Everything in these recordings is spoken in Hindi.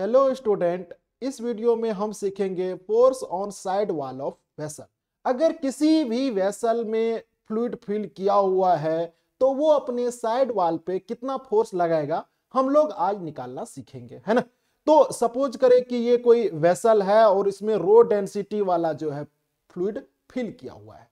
हेलो स्टूडेंट इस वीडियो में हम सीखेंगे force on side wall of vessel अगर किसी भी वेसल में फ्लूड फिल किया हुआ है तो वो अपने साइड वॉल पे कितना फोर्स लगाएगा हम लोग आज निकालना सीखेंगे है ना तो सपोज करें कि ये कोई वेसल है और इसमें रो डेंसिटी वाला जो है फ्लूड फिल किया हुआ है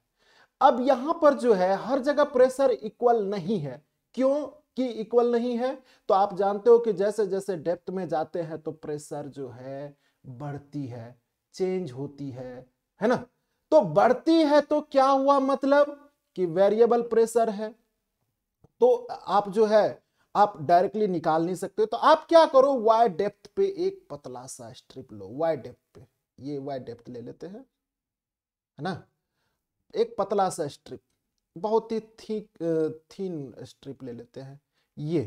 अब यहां पर जो है हर जगह प्रेशर इक्वल नहीं है क्यों की इक्वल नहीं है तो आप जानते हो कि जैसे जैसे डेप्थ में जाते हैं तो प्रेशर जो है बढ़ती है चेंज होती है है ना तो बढ़ती है तो क्या हुआ मतलब कि वेरिएबल प्रेशर है तो आप जो है आप डायरेक्टली निकाल नहीं सकते तो आप क्या करो वाई डेप्थ पे एक पतला सा स्ट्रिप लो वाई डेप्थ पे ये वाई डेप्थ ले लेते हैं है ना एक पतला सा स्ट्रिप बहुत ही थी, थीन स्ट्रिप ले लेते हैं ये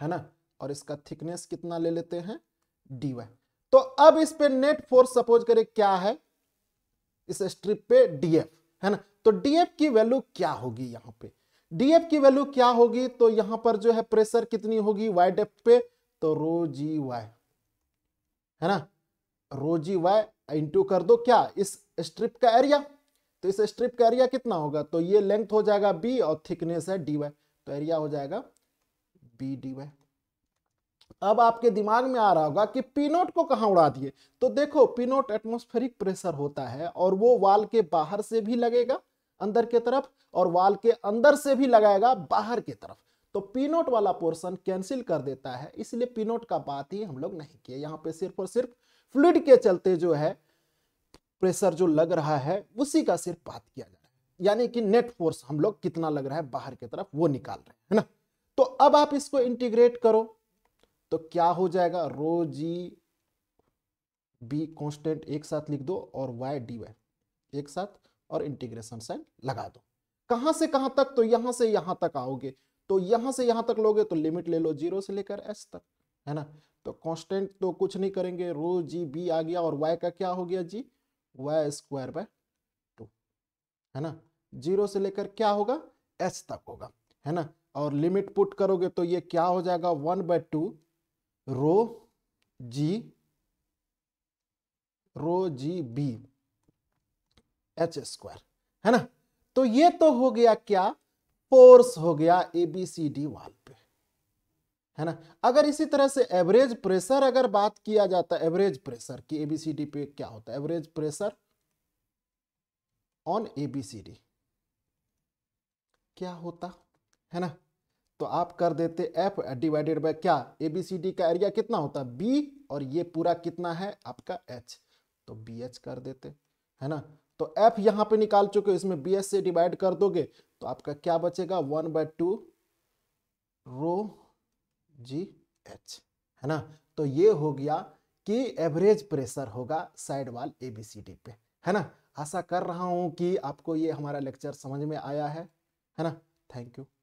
है ना और इसका थिकनेस कितना ले लेते हैं डी वाई तो अब इस पे नेट फोर्स सपोज करें क्या है इस स्ट्रिप पे डीएफ है ना तो डीएफ की वैल्यू क्या होगी यहां पे डीएफ की वैल्यू क्या होगी तो यहां पर जो है प्रेशर कितनी होगी वाई डेप्थ पे तो रो जी वाई है ना रो जी वाई इंटू कर दो क्या इस स्ट्रिप का एरिया तो इस स्ट्रिप का एरिया कितना होगा तो ये लेंथ हो जाएगा बी और थिकनेस है डी वाई तो एरिया हो जाएगा बी डी वाई अब आपके दिमाग में आ रहा होगा कि पीनोट को कहाँ उड़ा दिए तो देखो पीनोट एटमोस्फेरिक प्रेशर होता है और वो वाल के बाहर से भी लगेगा अंदर के तरफ और वाल के अंदर से भी लगाएगा बाहर के तरफ तो पीनोट वाला पोर्शन कैंसिल कर देता है इसलिए पीनोट का बात ही हम लोग नहीं किए यहाँ पे सिर्फ और सिर्फ फ्लूड के चलते जो है प्रेशर जो लग रहा है उसी का सिर्फ बात किया जाए यानी कि नेट फोर्स हम लोग कितना लग रहा है बाहर की तरफ वो निकाल रहे हैं ना तो अब आप इसको इंटीग्रेट करो तो क्या हो जाएगा रो जी बी कॉन्स्टेंट एक साथ लिख दो और वाई डी वाई एक साथ और इंटीग्रेशन साइन लगा दो कहां से कहां तक तो यहां से यहां तक आओगे तो यहां से यहां तक लोगे तो लिमिट ले लो जीरो से लेकर एस तक है ना तो कांस्टेंट तो कुछ नहीं करेंगे रो जी बी आ गया और वाई का क्या हो गया g y square by two है ना जीरो से लेकर क्या होगा एस तक होगा है ना और लिमिट पुट करोगे तो ये क्या हो जाएगा one by two rho g rho g b h square है ना तो ये तो हो गया क्या फोर्स हो गया ए बी सी डी वाल पे है ना अगर इसी तरह से एवरेज प्रेशर अगर बात किया जाता है एवरेज प्रेशर की एबीसीडी पे क्या होता है एवरेज प्रेशर ऑन एबीसीडी क्या होता है ना तो आप कर देते एफ डिवाइडेड बाय क्या ए बी सी डी का एरिया कितना होता है बी और ये पूरा कितना है आपका एच तो बी एच कर देते है ना तो एफ यहाँ पे निकाल चुके हो इसमें बी एच से डिवाइड कर दोगे तो आपका क्या बचेगा one by two rho g h है ना तो ये हो गया कि एवरेज प्रेशर होगा साइड वाल ए बी सी डी पे है ना आशा कर रहा हूं कि आपको ये हमारा लेक्चर समझ में आया है है ना थैंक यू